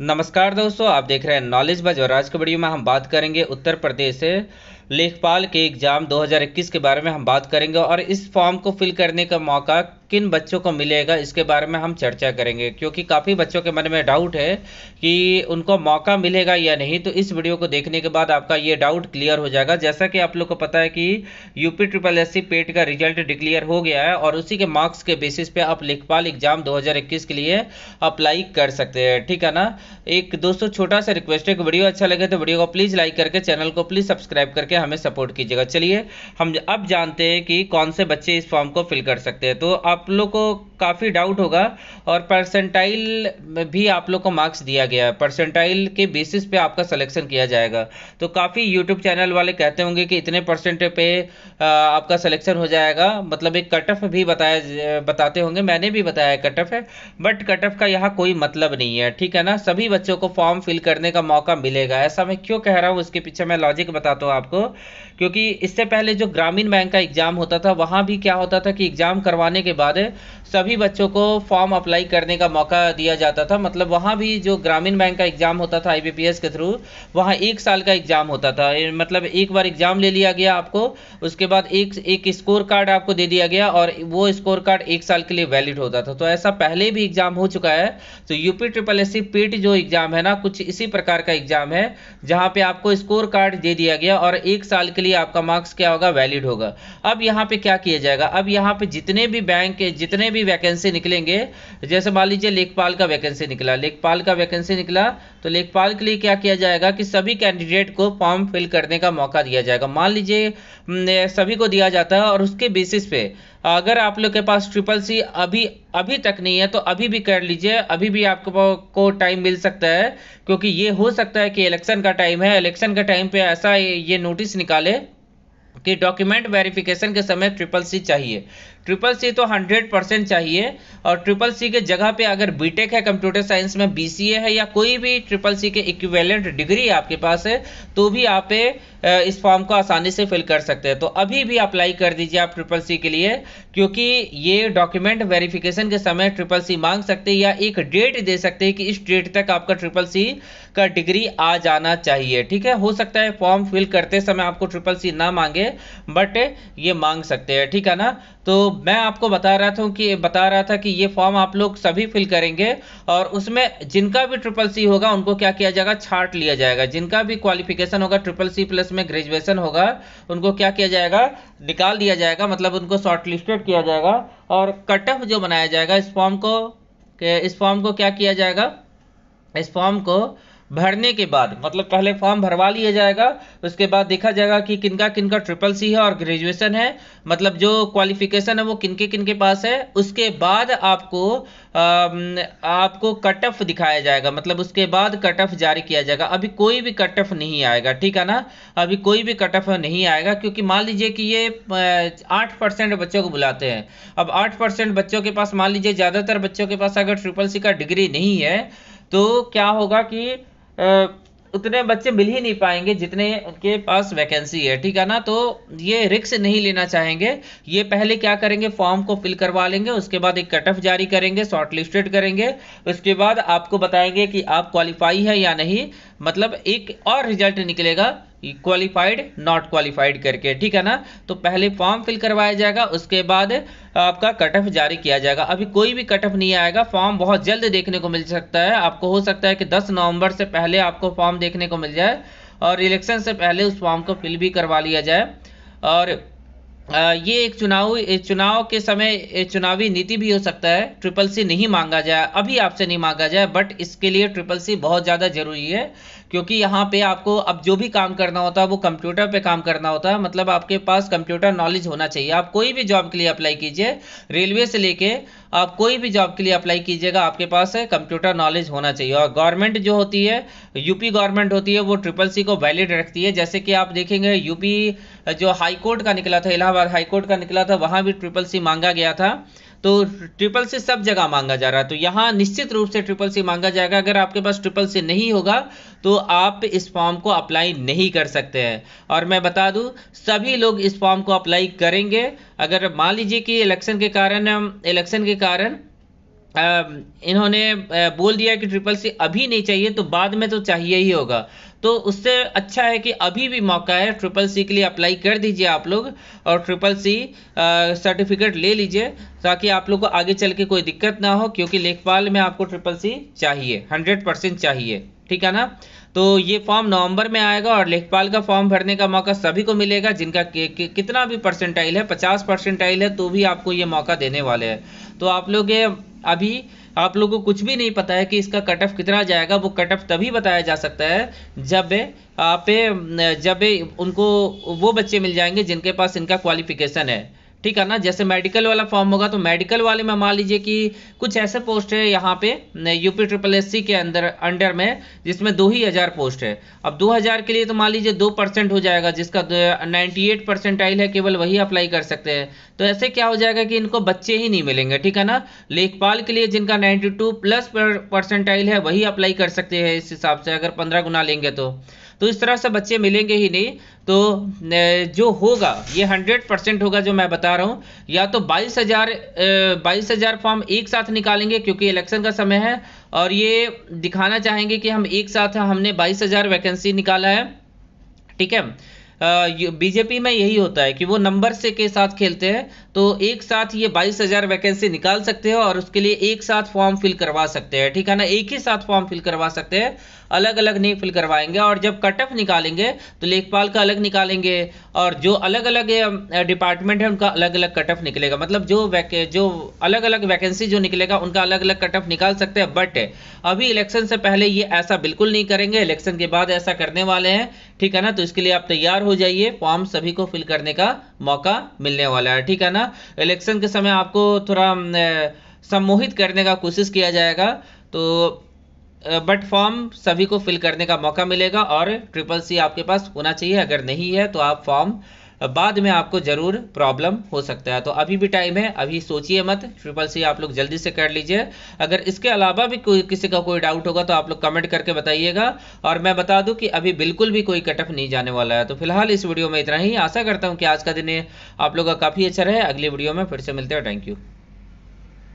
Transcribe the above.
नमस्कार दोस्तों आप देख रहे हैं नॉलेज बज और आज की वीडियो में हम बात करेंगे उत्तर प्रदेश लेखपाल के एग्जाम 2021 के बारे में हम बात करेंगे और इस फॉर्म को फिल करने का मौका किन बच्चों को मिलेगा इसके बारे में हम चर्चा करेंगे क्योंकि काफ़ी बच्चों के मन में डाउट है कि उनको मौका मिलेगा या नहीं तो इस वीडियो को देखने के बाद आपका ये डाउट क्लियर हो जाएगा जैसा कि आप लोग को पता है कि यूपी ट्रिपल एस पेट का रिजल्ट डिक्लेयर हो गया है और उसी के मार्क्स के बेसिस पे आप लेखपाल एग्जाम 2021 के लिए अप्लाई कर सकते हैं ठीक है ना एक दोस्तों छोटा सा रिक्वेस्ट है कि वीडियो अच्छा लगे तो वीडियो को प्लीज़ लाइक करके चैनल को प्लीज़ सब्सक्राइब करके हमें सपोर्ट कीजिएगा चलिए हम अब जानते हैं कि कौन से बच्चे इस फॉर्म को फिल कर सकते हैं तो आप लोग को काफ़ी डाउट होगा और परसेंटाइल भी आप लोग को मार्क्स दिया गया है परसेंटाइल के बेसिस पे आपका सिलेक्शन किया जाएगा तो काफ़ी यूट्यूब चैनल वाले कहते होंगे कि इतने परसेंट पे आपका सिलेक्शन हो जाएगा मतलब एक कट ऑफ भी बताया बताते होंगे मैंने भी बताया कट ऑफ है बट कट ऑफ का यहाँ कोई मतलब नहीं है ठीक है ना सब सभी बच्चों को फॉर्म फिल करने का मौका मिलेगा ऐसा मैं क्यों कह रहा हूँ उसके पीछे मैं लॉजिक बताता हूँ आपको क्योंकि इससे पहले जो ग्रामीण बैंक का एग्ज़ाम होता था वहाँ भी क्या होता था कि एग्ज़ाम करवाने के बाद सभी बच्चों को फॉर्म अप्लाई करने का मौका दिया जाता था मतलब वहाँ भी जो ग्रामीण बैंक का एग्ज़ाम होता था आई के थ्रू वहाँ एक साल का एग्ज़ाम होता था मतलब एक बार एग्ज़ाम ले लिया गया आपको उसके बाद एक एक स्कोर कार्ड आपको दे दिया गया और वो स्कोर कार्ड एक साल के लिए वैलिड होता था तो ऐसा पहले भी एग्ज़ाम हो चुका है तो UP triple S C PET जो जो एग्ज़ाम है ना कुछ इसी प्रकार का एग्ज़ाम है जहां पे आपको स्कोर कार्ड दे दिया गया और एक साल के लिए आपका मार्क्स क्या होगा वैलिड होगा अब यहां पे क्या किया जाएगा अब यहां पे जितने भी बैंक के जितने भी वैकेंसी निकलेंगे जैसे मान लीजिए लेखपाल का वैकेंसी निकला लेखपाल का वैकेंसी निकला तो लेखपाल के लिए क्या किया जाएगा कि सभी कैंडिडेट को फॉर्म फिल करने का मौका दिया जाएगा मान लीजिए सभी को दिया जाता है और उसके बेसिस पे अगर आप लोग के पास ट्रिपल सी अभी अभी तक नहीं है तो अभी भी कर लीजिए अभी भी आपको को टाइम मिल सकता है क्योंकि ये हो सकता है कि इलेक्शन का टाइम है इलेक्शन का टाइम पे ऐसा ये नोटिस निकाले कि डॉक्यूमेंट वेरिफिकेशन के समय ट्रिपल सी चाहिए ट्रिपल सी तो 100 परसेंट चाहिए और ट्रिपल सी के जगह पे अगर बीटेक है कंप्यूटर साइंस में बीसीए है या कोई भी ट्रिपल सी के इक्विवेलेंट डिग्री आपके पास है तो भी आप इस फॉर्म को आसानी से फिल कर सकते हैं तो अभी भी अप्लाई कर दीजिए आप ट्रिपल सी के लिए क्योंकि ये डॉक्यूमेंट वेरिफिकेशन के समय ट्रिपल सी मांग सकते या एक डेट दे सकते हैं कि इस डेट तक आपका ट्रिपल सी का डिग्री आ जाना चाहिए ठीक है हो सकता है फॉर्म फिल करते समय आपको ट्रिपल सी ना मांगे बट ये मांग सकते हैं ठीक है ना तो मैं आपको बता रहा था कि बता रहा था कि ये फॉर्म आप लोग सभी फिल करेंगे और उसमें जिनका भी ट्रिपल सी होगा उनको क्या किया जाएगा छाट लिया जाएगा जिनका भी क्वालिफिकेशन होगा ट्रिपल सी प्लस में ग्रेजुएशन होगा उनको क्या किया जाएगा निकाल दिया जाएगा मतलब उनको शॉर्टलिस्टेड किया जाएगा और कट ऑफ जो बनाया जाएगा इस फॉर्म को इस फॉर्म को क्या किया जाएगा इस फॉर्म को भरने के बाद मतलब पहले फॉर्म भरवा लिया जाएगा उसके बाद देखा जाएगा कि किनका किनका ट्रिपल सी है और ग्रेजुएशन है मतलब जो क्वालिफिकेशन है वो किनके किनके पास है उसके बाद आपको आ, आपको कट ऑफ दिखाया जाएगा मतलब उसके बाद कट ऑफ जारी किया जाएगा अभी कोई भी कट ऑफ नहीं आएगा ठीक है ना अभी कोई भी कट ऑफ नहीं आएगा क्योंकि मान लीजिए कि ये आठ परसेंट बच्चों को बुलाते हैं अब आठ परसेंट बच्चों के पास मान लीजिए ज़्यादातर बच्चों के पास अगर ट्रिपल सी का डिग्री नहीं है तो क्या होगा कि उतने बच्चे मिल ही नहीं पाएंगे जितने उनके पास वैकेंसी है ठीक है ना तो ये रिक्स नहीं लेना चाहेंगे ये पहले क्या करेंगे फॉर्म को फिल करवा लेंगे उसके बाद एक कट ऑफ जारी करेंगे शॉर्ट लिस्टेड करेंगे उसके बाद आपको बताएंगे कि आप क्वालिफाई है या नहीं मतलब एक और रिजल्ट निकलेगा क्वालिफाइड नॉट क्वालिफाइड करके ठीक है ना तो पहले फॉर्म फिल करवाया जाएगा उसके बाद आपका कट ऑफ जारी किया जाएगा अभी कोई भी कट ऑफ नहीं आएगा फॉर्म बहुत जल्द देखने को मिल सकता है आपको हो सकता है कि 10 नवंबर से पहले आपको फॉर्म देखने को मिल जाए और इलेक्शन से पहले उस फॉर्म को फिल भी करवा लिया जाए और ये एक चुनाव चुनाव के समय चुनावी नीति भी हो सकता है ट्रिपल सी नहीं मांगा जाए अभी आपसे नहीं मांगा जाए बट इसके लिए ट्रिपल सी बहुत ज़्यादा जरूरी है क्योंकि यहाँ पे आपको अब जो भी काम करना होता है वो कंप्यूटर पे काम करना होता है मतलब आपके पास कंप्यूटर नॉलेज होना चाहिए आप कोई भी जॉब के लिए अप्लाई कीजिए रेलवे से लेके आप कोई भी जॉब के लिए अप्लाई कीजिएगा आपके पास कंप्यूटर नॉलेज होना चाहिए और गवर्नमेंट जो होती है यूपी गवर्नमेंट होती है वो ट्रिपल सी को वैलिड रखती है जैसे कि आप देखेंगे यूपी जो हाईकोर्ट का निकला था इलाहाबाद हाईकोर्ट का निकला था वहाँ भी ट्रिपल सी मांगा गया था तो ट्रिपल सी सब जगह मांगा जा रहा है तो यहाँ निश्चित रूप से ट्रिपल सी मांगा जाएगा अगर आपके पास ट्रिपल सी नहीं होगा तो आप इस फॉर्म को अप्लाई नहीं कर सकते हैं और मैं बता दूं सभी लोग इस फॉर्म को अप्लाई करेंगे अगर मान लीजिए कि इलेक्शन के कारण इलेक्शन के कारण इन्होंने बोल दिया कि ट्रिपल सी अभी नहीं चाहिए तो बाद में तो चाहिए ही होगा तो उससे अच्छा है कि अभी भी मौका है ट्रिपल सी के लिए अप्लाई कर दीजिए आप लोग और ट्रिपल सी सर्टिफिकेट ले लीजिए ताकि आप लोग को आगे चल के कोई दिक्कत ना हो क्योंकि लेखपाल में आपको ट्रिपल सी चाहिए हंड्रेड परसेंट चाहिए ठीक है ना तो ये फॉर्म नवंबर में आएगा और लेखपाल का फॉर्म भरने का मौका सभी को मिलेगा जिनका के, के, कितना भी परसेंटाइल है पचास परसेंटाइल है तो भी आपको ये मौका देने वाले हैं तो आप लोग अभी आप लोगों को कुछ भी नहीं पता है कि इसका कट ऑफ कितना जाएगा वो कट ऑफ तभी बताया जा सकता है जब आप जब उनको वो बच्चे मिल जाएंगे जिनके पास इनका क्वालिफिकेशन है ठीक है ना जैसे मेडिकल वाला फॉर्म होगा तो मेडिकल वाले में मान लीजिए कि कुछ ऐसे पोस्ट है यहाँ पे यूपी ट्रिपल एस के अंदर अंडर में जिसमें दो ही हज़ार पोस्ट है अब दो हज़ार के लिए तो मान लीजिए दो परसेंट हो जाएगा जिसका नाइन्टी एट परसेंटाइल है केवल वही अप्लाई कर सकते हैं तो ऐसे क्या हो जाएगा कि इनको बच्चे ही नहीं मिलेंगे ठीक है ना लेखपाल के लिए जिनका नाइन्टी टू प्लस परसेंटाइल है वही अप्लाई कर सकते हैं इस हिसाब से अगर पंद्रह गुना लेंगे तो तो इस तरह से बच्चे मिलेंगे ही नहीं तो जो होगा ये हंड्रेड परसेंट होगा जो मैं बता रहा हूँ या तो बाईस हजार बाईस हजार फॉर्म एक साथ निकालेंगे क्योंकि इलेक्शन का समय है और ये दिखाना चाहेंगे कि हम एक साथ हमने बाईस हजार वैकेंसी निकाला है ठीक है बीजेपी में यही होता है कि वो नंबर से के साथ खेलते हैं तो एक साथ ये बाईस हजार वैकेंसी निकाल सकते हैं और उसके लिए एक साथ फॉर्म फिल करवा सकते हैं ठीक है ना एक ही साथ फॉर्म फिल करवा सकते हैं अलग अलग नहीं फिल करवाएंगे और जब कट ऑफ निकालेंगे तो लेखपाल का अलग निकालेंगे और जो अलग अलग डिपार्टमेंट है उनका अलग अलग कट ऑफ निकलेगा मतलब जो वैके जो अलग अलग वैकेंसी जो निकलेगा उनका अलग अलग कट ऑफ निकाल सकते हैं बट अभी इलेक्शन से पहले ये ऐसा बिल्कुल नहीं करेंगे इलेक्शन के बाद ऐसा करने वाले हैं ठीक है ना तो इसके लिए आप तैयार हो जाइए फॉर्म सभी को फिल करने का मौका मिलने वाला है ठीक है ना इलेक्शन के समय आपको थोड़ा सम्मोहित करने का कोशिश किया जाएगा तो बट फॉर्म सभी को फिल करने का मौका मिलेगा और ट्रिपल सी आपके पास होना चाहिए अगर नहीं है तो आप फॉर्म बाद में आपको ज़रूर प्रॉब्लम हो सकता है तो अभी भी टाइम है अभी सोचिए मत ट्रिपल सी आप लोग जल्दी से कर लीजिए अगर इसके अलावा भी कोई किसी का कोई डाउट होगा तो आप लोग कमेंट करके बताइएगा और मैं बता दूं कि अभी बिल्कुल भी कोई कटअप नहीं जाने वाला है तो फिलहाल इस वीडियो में इतना ही आशा करता हूँ कि आज का दिन आप लोग का काफ़ी अच्छा रहे अगली वीडियो में फिर से मिलते हैं थैंक यू